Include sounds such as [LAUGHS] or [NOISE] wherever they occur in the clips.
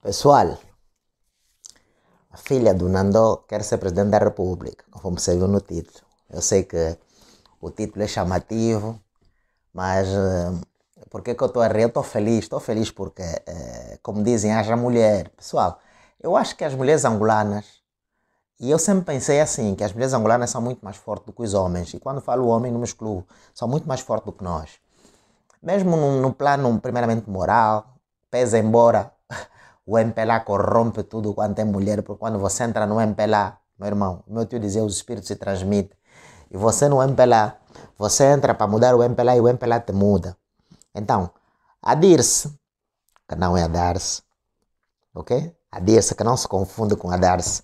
Pessoal, a filha do Nando quer ser presidente da República, como você viu no título. Eu sei que o título é chamativo, mas uh, por que, que eu estou a rir? estou feliz, estou feliz porque, uh, como dizem, haja mulher. Pessoal, eu acho que as mulheres angolanas, e eu sempre pensei assim, que as mulheres angolanas são muito mais fortes do que os homens, e quando falo homem não me excluo, são muito mais fortes do que nós. Mesmo no, no plano, primeiramente, moral, pese embora o MPLA corrompe tudo quanto é mulher, porque quando você entra no MPLA, meu irmão, meu tio dizia, os espíritos se transmitem. E você no MPLA, você entra para mudar o MPLA e o MPLA te muda. Então, a Dirce, que não é a darce, ok? A Dirce, é que não se confunde com a DARSE.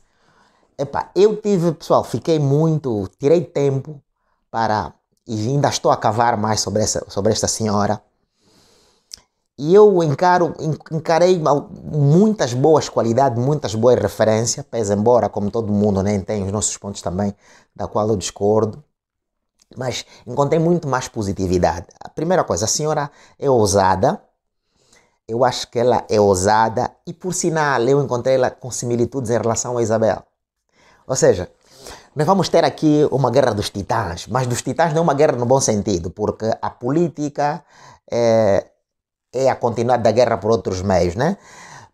Epá, eu tive, pessoal, fiquei muito, tirei tempo para, e ainda estou a cavar mais sobre, essa, sobre esta senhora, e eu encaro, encarei muitas boas qualidades, muitas boas referências, pese embora, como todo mundo, né, tem os nossos pontos também, da qual eu discordo, mas encontrei muito mais positividade. A primeira coisa, a senhora é ousada, eu acho que ela é ousada, e por sinal, eu encontrei ela com similitudes em relação a Isabel. Ou seja, nós vamos ter aqui uma guerra dos titãs, mas dos titãs não é uma guerra no bom sentido, porque a política é, é a continuidade da guerra por outros meios, né?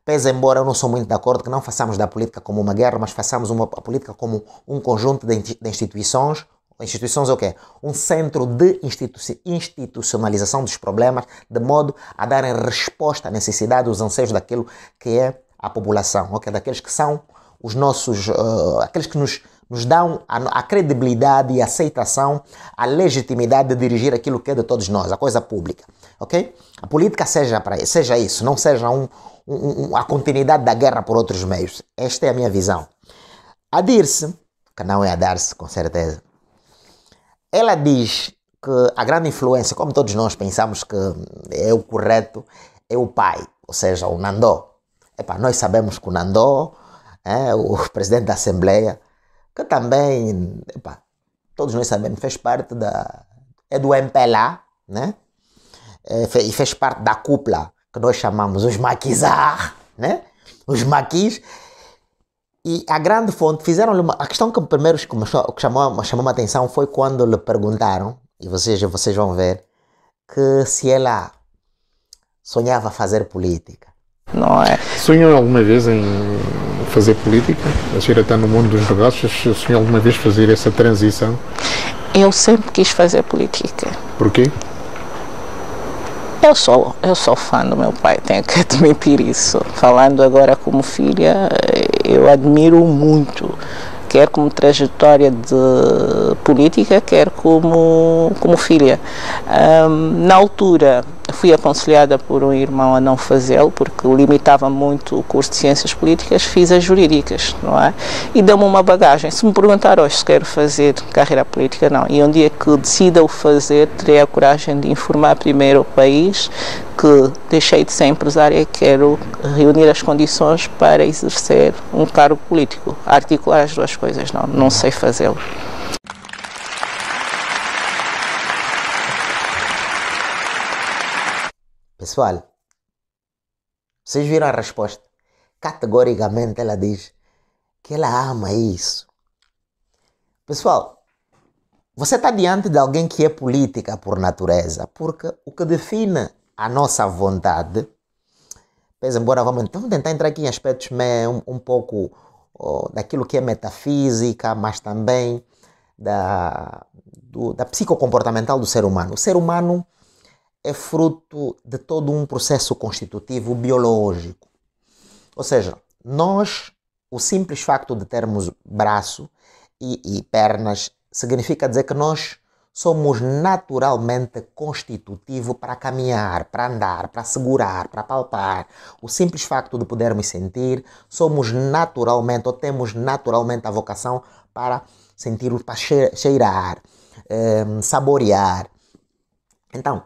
Pese embora eu não sou muito de acordo que não façamos da política como uma guerra, mas façamos uma, a política como um conjunto de, de instituições Instituições é o quê? Um centro de institu institucionalização dos problemas, de modo a darem resposta à necessidade, aos anseios daquilo que é a população, ok? Daqueles que são os nossos, uh, aqueles que nos nos dão a, a, credibilidade e a aceitação, a legitimidade de dirigir aquilo que é de todos nós, a coisa pública, ok? A política seja, para seja isso, não seja um, um, um, a continuidade da guerra por outros meios. Esta é a minha visão. A Dirce, que não é a Darce, com certeza, ela diz que a grande influência, como todos nós pensamos que é o correto, é o pai, ou seja, o Nandó. Epá, nós sabemos que o Nandó, é, o [LAUGHS] presidente da Assembleia, que também, todos nós sabemos, fez parte da. é do MPLA, né? É, e fez, fez parte da cúpula que nós chamamos os maquisar, né? Os maquis. E a grande fonte, fizeram-lhe uma. A questão que primeiro que me chamou, chamou a atenção foi quando lhe perguntaram, e vocês, vocês vão ver, que se ela sonhava fazer política. Não é? Sonhou alguma vez em fazer política? A senhora está no mundo dos negócios, se senhora alguma vez fazer essa transição? Eu sempre quis fazer política. Porquê? Eu sou, eu sou fã do meu pai, tenho que [LAUGHS] admitir isso. Falando agora como filha, eu admiro muito, quer como trajetória de política, quer como, como filha. Um, na altura, Fui aconselhada por um irmão a não fazê-lo, porque limitava muito o curso de Ciências Políticas, fiz as jurídicas, não é? E deu-me uma bagagem. Se me perguntar hoje se quero fazer carreira política, não. E um dia que decida o fazer, terei a coragem de informar primeiro o país que deixei de ser empresária e quero reunir as condições para exercer um cargo político. Articular as duas coisas, não. Não sei fazê-lo. Pessoal, vocês viram a resposta? Categoricamente ela diz que ela ama isso. Pessoal, você está diante de alguém que é política por natureza, porque o que define a nossa vontade, pois embora vamos, vamos tentar entrar aqui em aspectos um, um pouco oh, daquilo que é metafísica, mas também da, do, da psicocomportamental do ser humano. O ser humano é fruto de todo um processo constitutivo biológico. Ou seja, nós, o simples facto de termos braço e, e pernas, significa dizer que nós somos naturalmente constitutivo para caminhar, para andar, para segurar, para palpar. O simples facto de podermos sentir, somos naturalmente ou temos naturalmente a vocação para sentir, para cheirar, eh, saborear. Então,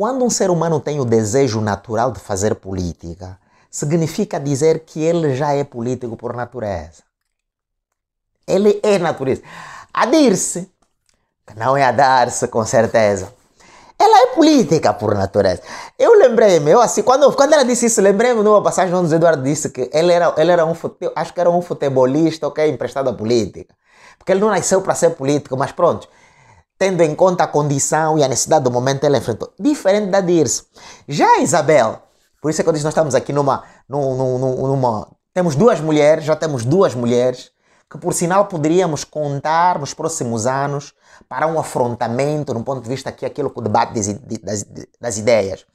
quando um ser humano tem o desejo natural de fazer política, significa dizer que ele já é político por natureza. Ele é natureza. A Dirce, que não é a dar-se com certeza, ela é política por natureza. Eu lembrei-me, eu assim, quando, quando ela disse isso, lembrei-me de uma passagem onde o Eduardo disse que ele era, ele era um, acho que era um futebolista, ok, emprestado à política. Porque ele não nasceu para ser político, mas pronto, tendo em conta a condição e a necessidade do momento, ela enfrentou. Diferente da Dirce. Já a Isabel, por isso é que eu disse, nós estamos aqui numa, numa, numa Temos duas mulheres, já temos duas mulheres, que por sinal poderíamos contar nos próximos anos para um afrontamento, no ponto de vista aqui, aquilo que o debate das, das ideias.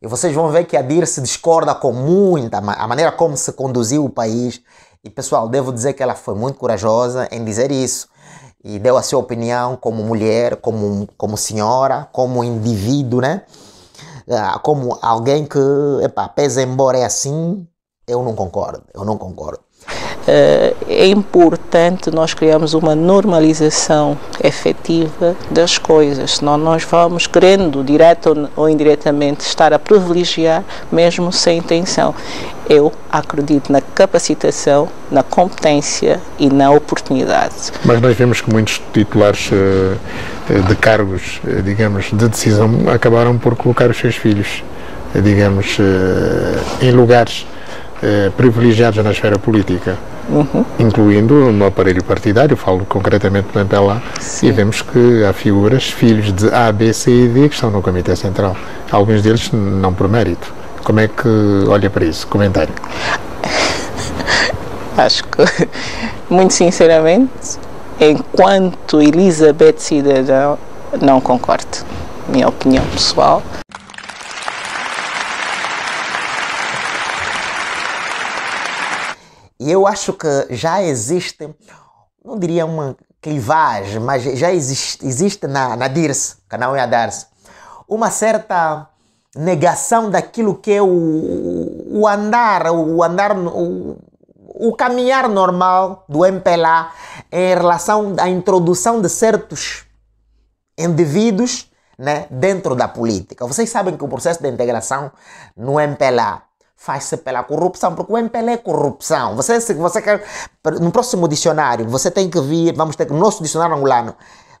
E vocês vão ver que a Dirce discorda com muita a maneira como se conduziu o país. E pessoal, devo dizer que ela foi muito corajosa em dizer isso e deu a sua opinião como mulher, como, como senhora, como indivíduo, né? Ah, como alguém que, epa, pese embora é assim, eu não concordo, eu não concordo. Eh, é importante nós criarmos uma normalização efetiva das coisas, senão nós vamos querendo, direto ou indiretamente, estar a privilegiar mesmo sem intenção. Eu acredito na capacitação, na competência e na oportunidade. Mas nós vemos que muitos titulares eh, eh, de cargos, digamos, de decisão, acabaram por colocar os seus filhos, digamos, em lugares eh, privilegiados na esfera política, uhum. incluindo no aparelho partidário, falo concretamente de Lampelá, e vemos que há figuras, filhos de A, B, C e D, que estão no Comitê Central. Alguns deles não por mérito. Como é que olha para isso? Comentário. [LAUGHS] Acho que, muito sinceramente, enquanto Elizabeth Cidadão, não concordo. Minha opinião pessoal. E eu acho que já existe, não diria uma clivagem, mas já existe, existe na, na DIRS, canal é a DARS, uma certa negação daquilo que é o, o andar, o andar, o, o caminhar normal do MPLA em relação à introdução de certos indivíduos né, dentro da política. Vocês sabem que o processo de integração no MPLA faz-se pela corrupção, porque o MPL é corrupção. Você, se você quer, no próximo dicionário, você tem que vir, vamos ter, no nosso dicionário angolano,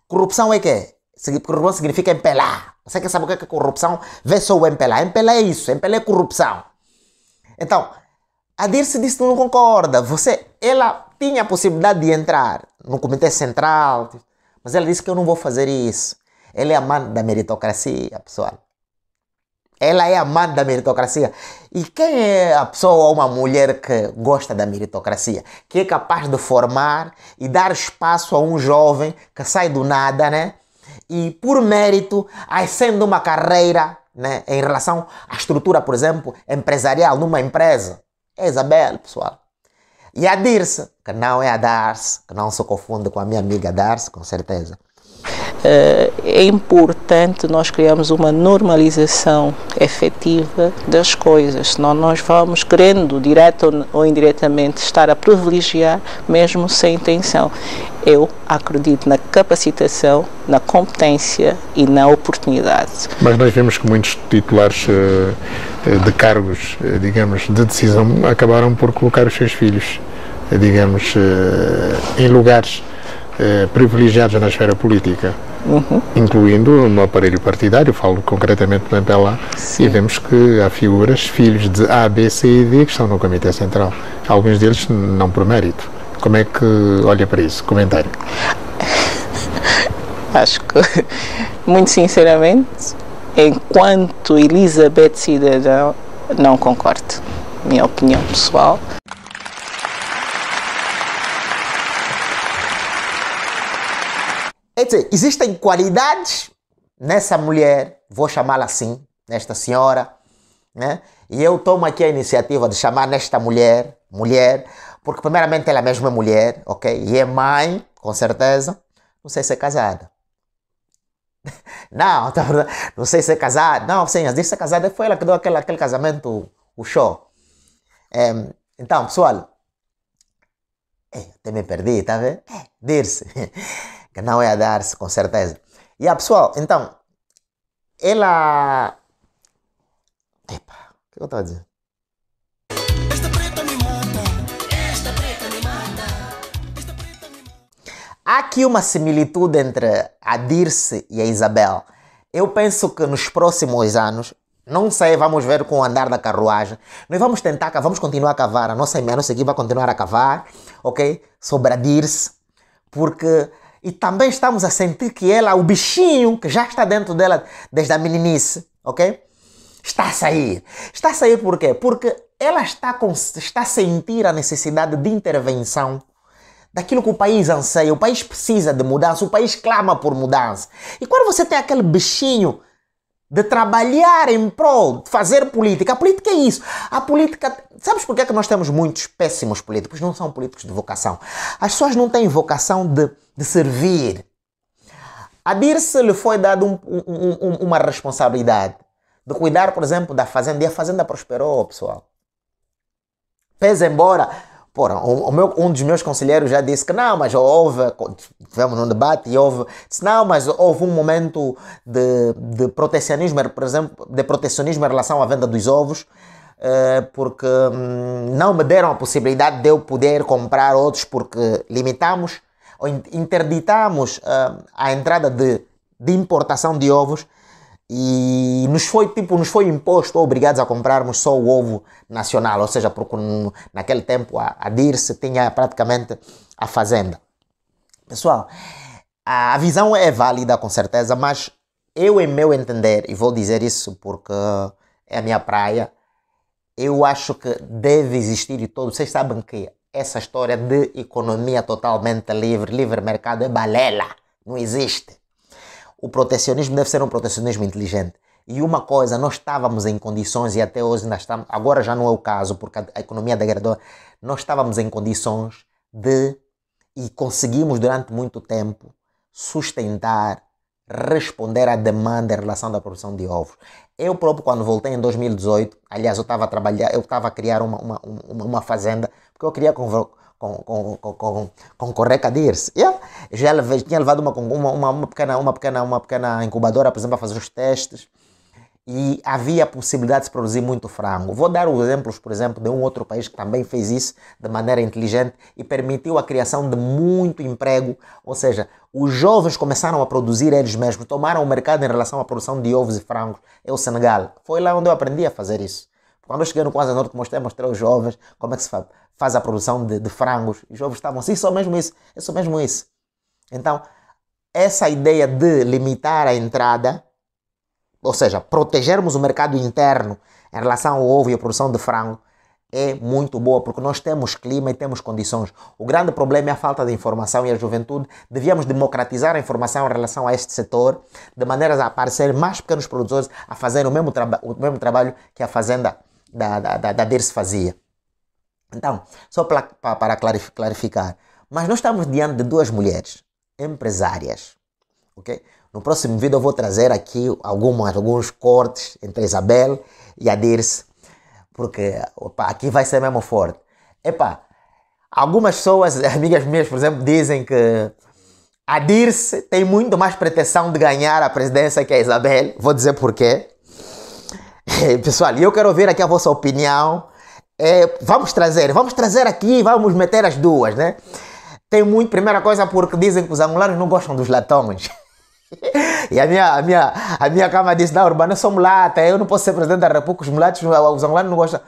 corrupção é quê? É? Corrupção significa empelar. Você quer saber o que é, é corrupção? Vê só o empelar. Empelar é isso, empelar é corrupção. Então, a Dirce disse que não concorda. Você, ela tinha a possibilidade de entrar no comitê central, mas ela disse que eu não vou fazer isso. Ela é amante da meritocracia, pessoal. Ela é amante da meritocracia. E quem é a pessoa ou uma mulher que gosta da meritocracia? Que é capaz de formar e dar espaço a um jovem que sai do nada, né? E por mérito ascende uma carreira, né? Em relação à estrutura, por exemplo, empresarial numa empresa. É Isabel, pessoal. E a Dirce, que não é a Darce, que não se confunde com a minha amiga Darce, com certeza. Eh, é importante nós criarmos uma normalização efetiva das coisas, senão nós vamos querendo, direto ou indiretamente, estar a privilegiar, mesmo sem intenção. Eu acredito na capacitação, na competência e na oportunidade. Mas nós vemos que muitos titulares eh, eh, de cargos, digamos, de decisão, acabaram por colocar os seus filhos, digamos, em lugares privilegiados na esfera política uhum. incluindo no aparelho partidário, falo concretamente do MPLA, Sim. e vemos que há figuras, filhos de A, B, C e D, que estão no Comitê Central. Alguns deles não por mérito. Como é que olha para isso? Comentário. [LAUGHS] Acho que, muito sinceramente, enquanto Elizabeth Cidadão, não concordo. Minha opinião pessoal. Quer dizer, existem qualidades nessa mulher, vou chamá-la assim, nesta senhora, né? E eu tomo aqui a iniciativa de chamar nesta mulher, mulher, porque primeiramente ela mesma é mulher, ok? E é mãe, com certeza. Não sei se é casada. [LAUGHS] não, tá Não sei se é casada. Não, sim, às vezes é casada foi ela que deu aquele, aquele casamento, o show. É, então, pessoal, eh, até me perdi, tá vendo? É, eh, Dirce. [LAUGHS] que não é a dar-se, com certeza. E yeah, pessoal, então, ela. Epa, o que eu estou a dizer? Esta preta me mata, esta preta me mata, esta preta me mata. Há aqui uma similitude entre a Dirce e a Isabel. Eu penso que nos próximos anos, não sei, vamos ver com o andar da carruagem. Nós vamos tentar, vamos continuar a cavar. A nossa, a nossa equipe vai continuar a cavar, ok? Sobre a Dirce, porque e também estamos a sentir que ela, o bichinho que já está dentro dela desde a meninice, ok? Está a sair. Está a sair por quê? Porque ela está, com, está a sentir a necessidade de intervenção daquilo que o país anseia. O país precisa de mudança, o país clama por mudança. E quando você tem aquele bichinho de trabalhar em prol de fazer política. A política é isso. A política. Sabes porquê que é que nós temos muitos péssimos políticos? Não são políticos de vocação. As pessoas não têm vocação de, de servir. A Dirce lhe foi dada um, um, um, uma responsabilidade de cuidar, por exemplo, da fazenda. E a fazenda prosperou, pessoal. Pese embora Porra, o, o meu, um dos meus conselheiros já disse que não, mas houve, tivemos um debate e houve, disse, não, mas houve um momento de, de protecionismo, por exemplo, de protecionismo em relação à venda dos ovos, eh, porque hum, não me deram a possibilidade de eu poder comprar outros porque limitamos ou interditamos eh, a entrada de, de importação de ovos e nos foi tipo nos foi imposto obrigados a comprarmos só o ovo nacional ou seja porque naquele tempo a, a Dirce tinha praticamente a fazenda pessoal a, a visão é válida com certeza mas eu em meu entender e vou dizer isso porque é a minha praia eu acho que deve existir e todos vocês sabem que essa história de economia totalmente livre livre mercado é balela não existe o protecionismo deve ser um protecionismo inteligente. E uma coisa, nós estávamos em condições, e até hoje ainda estamos, agora já não é o caso, porque a economia é degradou, nós estávamos em condições de, e conseguimos durante muito tempo, sustentar, responder à demanda em relação à produção de ovos. Eu próprio, quando voltei em 2018, aliás, eu estava a trabalhar, eu estava a criar uma, uma, uma, uma fazenda, porque eu queria com, com, com, com, com Correca Dirce. Yeah? Já ele tinha levado uma, uma, uma, uma, pequena, uma, pequena, uma pequena incubadora, por exemplo, a fazer os testes e havia a possibilidade de se produzir muito frango. Vou dar os exemplos, por exemplo, de um outro país que também fez isso de maneira inteligente e permitiu a criação de muito emprego, ou seja, os jovens começaram a produzir eles mesmos, tomaram o mercado em relação à produção de ovos e frangos. É o Senegal. Foi lá onde eu aprendi a fazer isso. Quando eu cheguei no Quase Norte, mostrei, mostrei aos jovens como é que se faz, faz a produção de, de frangos. Os jovens estavam assim, só mesmo isso, é só mesmo isso. Então, essa ideia de limitar a entrada, ou seja, protegermos o mercado interno em relação ao ovo e à produção de frango, é muito boa, porque nós temos clima e temos condições. O grande problema é a falta de informação e a juventude. Devíamos democratizar a informação em relação a este setor, de maneira a aparecer mais pequenos produtores a fazer o o mesmo trabalho que a Fazenda da, da, da DERS fazia. Então, só pra, pra, para clarificar, mas nós estamos diante de duas mulheres empresárias, ok? No próximo vídeo eu vou trazer aqui algumas, alguns cortes entre a Isabel e a Dirce, porque opa, aqui vai ser mesmo forte. Epá, algumas pessoas, [LAUGHS] amigas minhas, por exemplo, dizem que a Dirce tem muito mais pretensão de ganhar a presidência que a Isabel. Vou dizer porquê. [LAUGHS] pessoal, eu quero ouvir aqui a vossa opinião. É, vamos trazer, vamos trazer aqui, vamos meter as duas, né? Tem muito, primeira coisa, porque dizem que os angolanos não gostam dos latões. [LAUGHS] E a minha, a minha, a minha cama disse: Não, Urbano, eu sou mulata, eu não posso ser presidente da República, os mulatos, os angolanos não gostam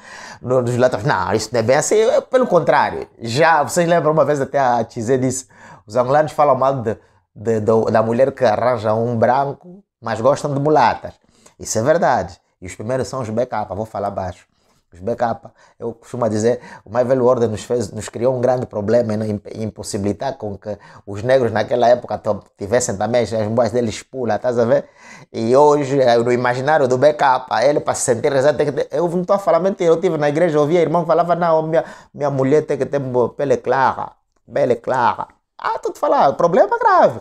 dos latões." Não, isso não é bem assim, pelo contrário. Já, vocês lembram uma vez até a Tizé disse: Os angolanos falam mal de, de, de, da mulher que arranja um branco, mas gostam de mulatas. Isso é verdade os primeiros são os backup, vou falar baixo. Os backup, eu costumo dizer, o mais velho ordem nos, fez, nos criou um grande problema em impossibilitar com que os negros naquela época tivessem também as boas deles pula, estás a ver? E hoje, eh, no imaginário do backup, ele para se sentir rezado tem que ter, Eu não estou a falar mentira, eu estive na igreja, ouvia a irmã falava, não, minha, minha mulher tem que ter pele clara, pele clara. Ah, estou te falar, ah, problema é grave,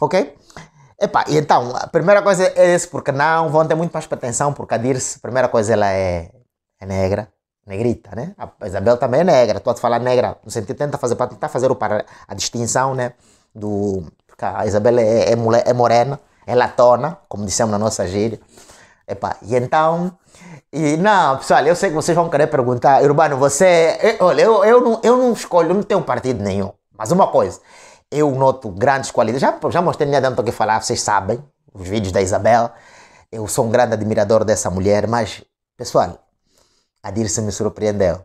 ok? Epá, e então, a primeira coisa é esse, porque não vão ter muito mais atenção, porque a Dirce, a primeira coisa, ela é, é negra, negrita, né? A Isabel também é negra, estou a te falar negra, no sentido tentar fazer, para tentar fazer o, para, a distinção, né? Do, porque a Isabel é, é, mulher, é morena, é latona, como dissemos na nossa gíria. Epá, e então, e não, pessoal, eu sei que vocês vão querer perguntar, Urbano, você, eu, eh, olha, eu, eu, não, eu não escolho, eu não tenho partido nenhum, mas uma coisa, eu noto grandes qualidades. Já, já mostrei, não adianta que falar, vocês sabem, os vídeos da Isabel. Eu sou um grande admirador dessa mulher, mas, pessoal, a Dirce me surpreendeu.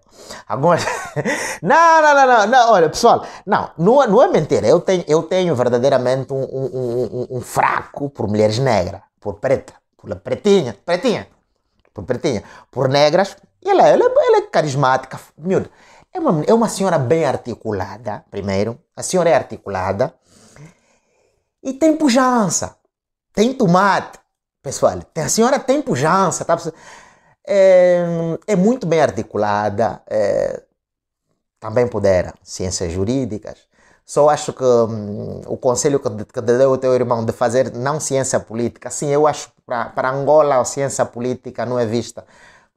Algumas. [LAUGHS] não, não, não, não, não, olha, pessoal, não, não, é, não é mentira. Eu tenho, eu tenho verdadeiramente um, um, um, um fraco por mulheres negras, por preta, por pretinha, pretinha, por pretinha, por negras. E ela, é, ela, é, ela é carismática, miúda. É uma, é uma senhora bem articulada, primeiro. A senhora é articulada. E tem pujança. Tem tomate. Pessoal, a senhora tem pujança, tá? É, é muito bem articulada. É, também pudera ciências jurídicas. Só acho que hum, o conselho que, que deu o teu irmão de fazer não ciência política, sim, eu acho que para Angola a ciência política não é vista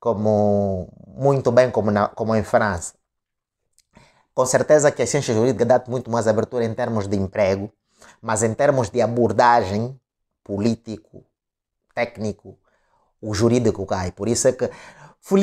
como muito bem como, na, como em França. Com certeza que a ciência jurídica dá muito mais abertura em termos de emprego, mas em termos de abordagem político, técnico, o jurídico cai. Por isso é que,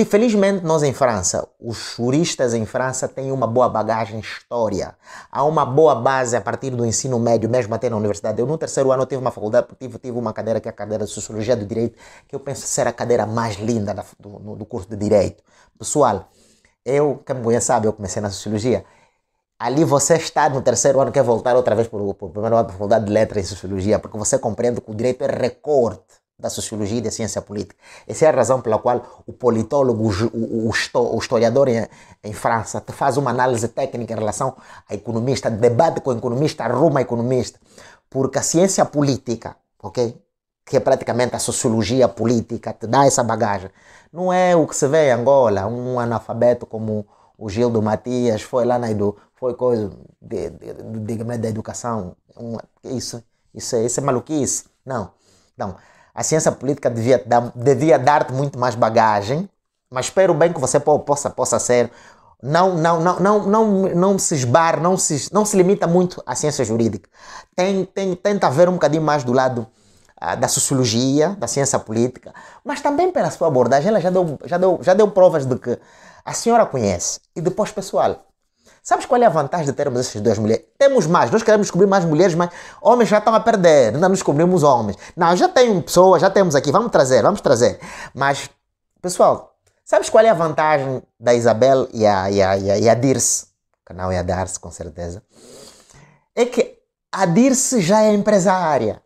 felizmente, nós em França, os juristas em França têm uma boa bagagem história. Há uma boa base a partir do ensino médio, mesmo até na universidade. Eu, no terceiro ano, tive uma faculdade, tive, tive uma cadeira que é a cadeira de Sociologia do Direito, que eu penso ser a cadeira mais linda da, do, no, do curso de Direito. Pessoal, eu, quem é me conhece sabe, eu comecei na Sociologia. Ali você está no terceiro ano, quer voltar outra vez para o primeiro ano da Faculdade de Letras e Sociologia, porque você compreende que o direito é recorte da sociologia e da ciência política. Essa é a razão pela qual o politólogo, o, o, historiador em, em França, te faz uma análise técnica em relação a economista, debate com o economista, arruma economista. Porque a ciência política, ok? que é praticamente a sociologia política, te dá essa bagagem. Não é o que se vê em Angola, um analfabeto como o Gildo Matias foi lá na edu, foi coisa de, de, de, de da educação. Um, isso, isso, é, isso é maluquice. Não. Então, a ciência política devia, dar, devia dar-te muito mais bagagem, mas espero bem que você possa, possa ser. Não, não, não, não, não, não se esbarre, não se, não se limita muito à ciência jurídica. Tem, tem, tenta ver um bocadinho mais do lado ah, da sociologia, da ciência política, mas também pela sua abordagem, ela já deu, já deu, já deu provas de que a senhora conhece. E depois, pessoal, sabes qual é a vantagem de termos essas duas mulheres? Temos mais, nós queremos descobrir mais mulheres, mas homens já estão a perder, ainda não descobrimos homens. Não, já tem pessoas, já temos aqui, vamos trazer, vamos trazer. Mas, pessoal, sabes qual é a vantagem da Isabel e a, e a, e a, e a Dirce? O canal é a Dirce, com certeza. É que a Dirce já é empresária.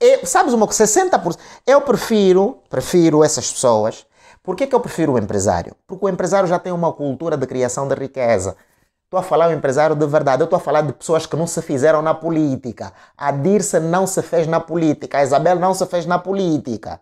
Eu, sabes uma coisa? 60%. Eu prefiro, prefiro essas pessoas. Por que, que eu prefiro o empresário? Porque o empresário já tem uma cultura de criação de riqueza. Estou a falar o empresário de verdade. Eu estou a falar de pessoas que não se fizeram na política. A Dirce não se fez na política. A Isabel não se fez na política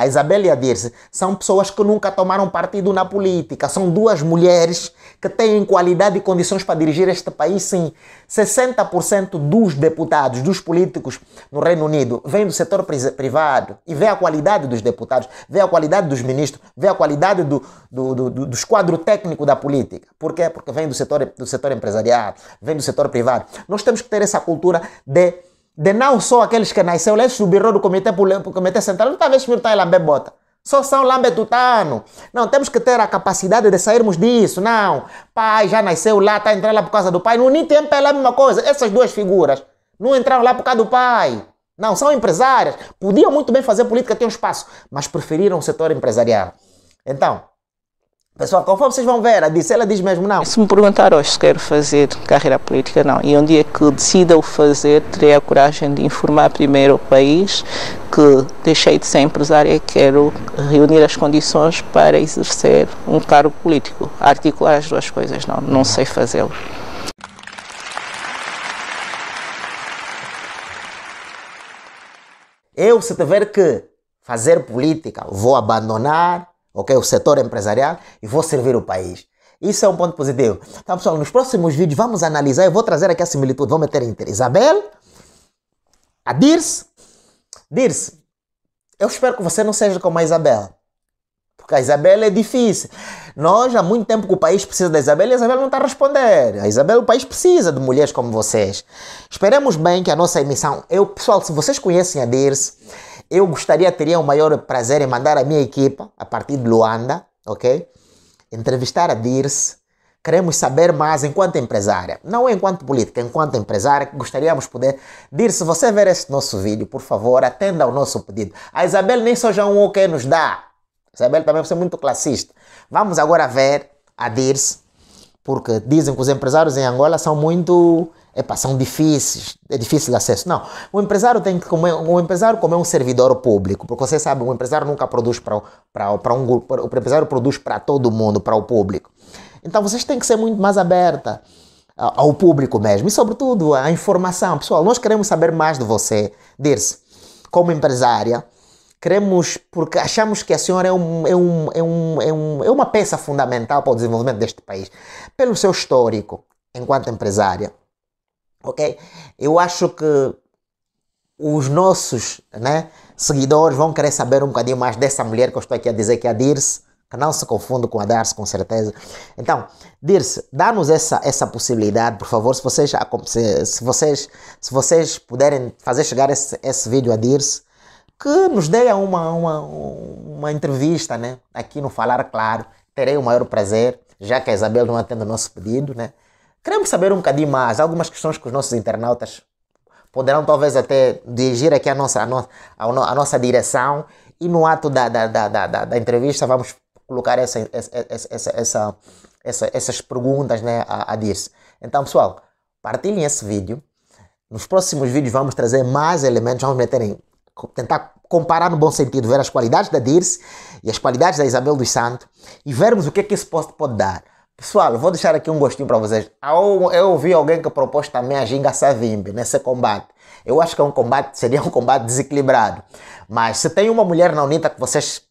a Isabel e a Dirce, são pessoas que nunca tomaram partido na política. São duas mulheres que têm qualidade e condições para dirigir este país, sim. 60% dos deputados, dos políticos no Reino Unido, vêm do setor privado e vê a qualidade dos deputados, vê a qualidade dos ministros, vê a qualidade do, do, do, do esquadro técnico da política. Por quê? Porque vem do setor, do setor empresarial, vem do setor privado. Nós temos que ter essa cultura de de não só aqueles que nasceram, lá subirão do comitê, do comitê central, talvez está lambe bota. Só são lambetutano. Não, temos que ter a capacidade de sairmos disso. Não, pai já nasceu lá, está entrando lá por causa do pai. No Unitempo é a mesma coisa. Essas duas figuras não entraram lá por causa do pai. Não, são empresárias. Podiam muito bem fazer política, tem um espaço, mas preferiram o setor empresarial. Então, Pessoal, conforme vocês vão ver, a disse, ela diz mesmo não. Se me perguntar hoje se quero fazer carreira política, não. E um dia que decida o fazer, terei a coragem de informar primeiro o país que deixei de ser empresária e quero reunir as condições para exercer um cargo político. Articular as duas coisas, não. Não sei fazê-lo. Eu, se tiver que fazer política, vou abandonar ok? O setor empresarial e vou servir o país. Isso é um ponto positivo. Então, pessoal, nos próximos vídeos vamos analisar, eu vou trazer aqui a similitude, vou meter entre Isabel, a Dirce. Dirce, eu espero que você não seja como a Isabel porque a Isabela é difícil. Nós, há muito tempo que o país precisa da Isabela e a Isabela não está a responder. A Isabela, o país precisa de mulheres como vocês. Esperemos bem que a nossa emissão. Eu, pessoal, se vocês conhecem a Dirce, eu gostaria, teria o maior prazer em mandar a minha equipa, a partir de Luanda, ok? Entrevistar a Dirce. Queremos saber mais enquanto empresária, não enquanto política, enquanto empresária, gostaríamos gostaríamos poder. Dirce, se você ver este nosso vídeo, por favor, atenda ao nosso pedido. A Isabel nem só já um ok nos dá. Ele também foi muito classista. Vamos agora ver a DIRS, porque dizem que os empresários em Angola são muito. Epa, são difíceis, é difícil de acesso. Não, o empresário tem que comer, o empresário como é um servidor público, porque você sabe, o empresário nunca produz para um grupo, o empresário produz para todo mundo, para o público. Então vocês têm que ser muito mais aberta ao público mesmo e sobretudo à informação. Pessoal, nós queremos saber mais de você, Dirce, como empresária, Queremos, porque achamos que a senhora é, um, é, um, é, um, é, um, é uma peça fundamental para o desenvolvimento deste país, pelo seu histórico enquanto empresária. Ok? Eu acho que os nossos né, seguidores vão querer saber um bocadinho mais dessa mulher que eu estou aqui a dizer, que é a Dirce, que não se confunde com a Darce, com certeza. Então, Dirce, dá-nos essa, essa possibilidade, por favor, se vocês, se, vocês, se vocês puderem fazer chegar esse, esse vídeo a Dirce, que nos dê uma, uma, uma entrevista né? aqui no Falar Claro. Terei o maior prazer, já que a Isabel não atende o nosso pedido. Né? Queremos saber um bocadinho mais, algumas questões que os nossos internautas poderão talvez até dirigir aqui à nossa, à nossa, à nossa direção e no ato da, da, da, da, da entrevista vamos colocar essa, essa, essa, essa, essa essas perguntas né, a, a Dirce. Então, pessoal, partilhem esse vídeo. Nos próximos vídeos vamos trazer mais elementos, vamos meter em tentar comparar no bom sentido, ver as qualidades da Dirce e as qualidades da Isabel dos Santos e vermos o que é que esse posto pode dar. Pessoal, vou deixar aqui um gostinho para vocês. Eu ouvi alguém que propôs também a Ginga Savimbi nesse né? combate. Eu acho que é um combate, seria um combate desequilibrado. Mas se tem uma mulher na UNITA que vocês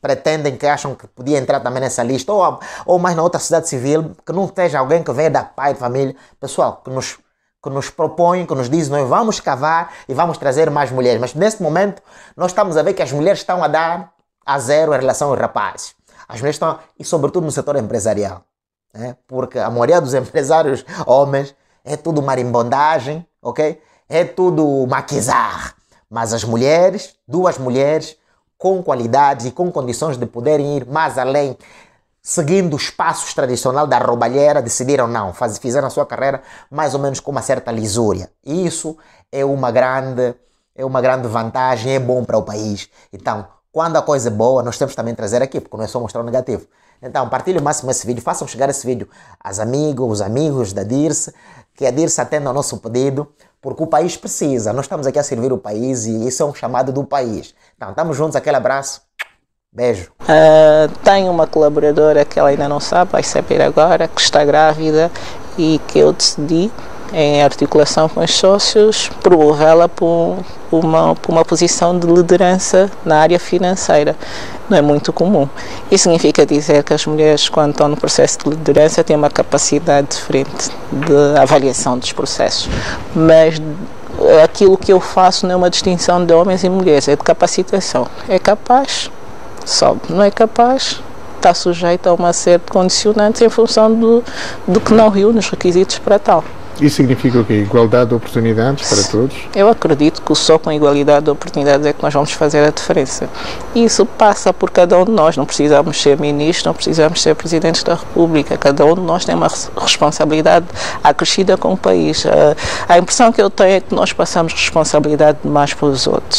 pretendem, que acham que podia entrar também nessa lista, ou, ou mais na outra cidade civil, que não seja alguém que venha da pai de família, pessoal, que nos que nos propõem, que nos dizem, nós vamos cavar e vamos trazer mais mulheres. Mas neste momento, nós estamos a ver que as mulheres estão a dar a zero em relação aos rapazes. As mulheres estão, e sobretudo no setor empresarial, né? porque a maioria dos [LAUGHS] empresários homens é tudo marimbondagem, ok? É tudo maquizar. Mas as mulheres, duas mulheres, com qualidades e com condições de poderem ir mais além seguindo os passos tradicionais da roubalheira, decidiram não, faz, fizeram a sua carreira mais ou menos com uma certa lisúria. E isso é uma grande, é uma grande vantagem, é bom para o país. Então, quando a coisa é boa, nós temos também trazer aqui, porque não é só mostrar o negativo. Então, partilhe o máximo esse vídeo, façam chegar esse vídeo aos amigos, os amigos da Dirce, que a Dirce atenda ao nosso pedido, porque o país precisa. Nós estamos aqui a servir o país e isso é um chamado do país. Então, estamos juntos, aquele abraço. Beijo. Uh, tenho uma colaboradora que ela ainda não sabe, vai saber agora, que está grávida e que eu decidi, em articulação com os sócios, promovê-la para uma, por uma posição de liderança na área financeira. Não é muito comum. Isso significa dizer que as mulheres, quando estão no processo de liderança, têm uma capacidade diferente de avaliação dos processos. Mas aquilo que eu faço não é uma distinção de homens e mulheres, é de capacitação. É capaz sobe. Não é capaz, está sujeito a uma série de condicionantes em função do, do que não reúne os requisitos para tal. Isso significa o quê? Igualdade de oportunidades para todos? Eu acredito que só com igualdade de oportunidades é que nós vamos fazer a diferença. Isso passa por cada um de nós. Não precisamos ser ministros, não precisamos ser presidentes da República. Cada um de nós tem uma responsabilidade acrescida com o país. Eh, a impressão que eu tenho é que nós passamos responsabilidade demais para os outros.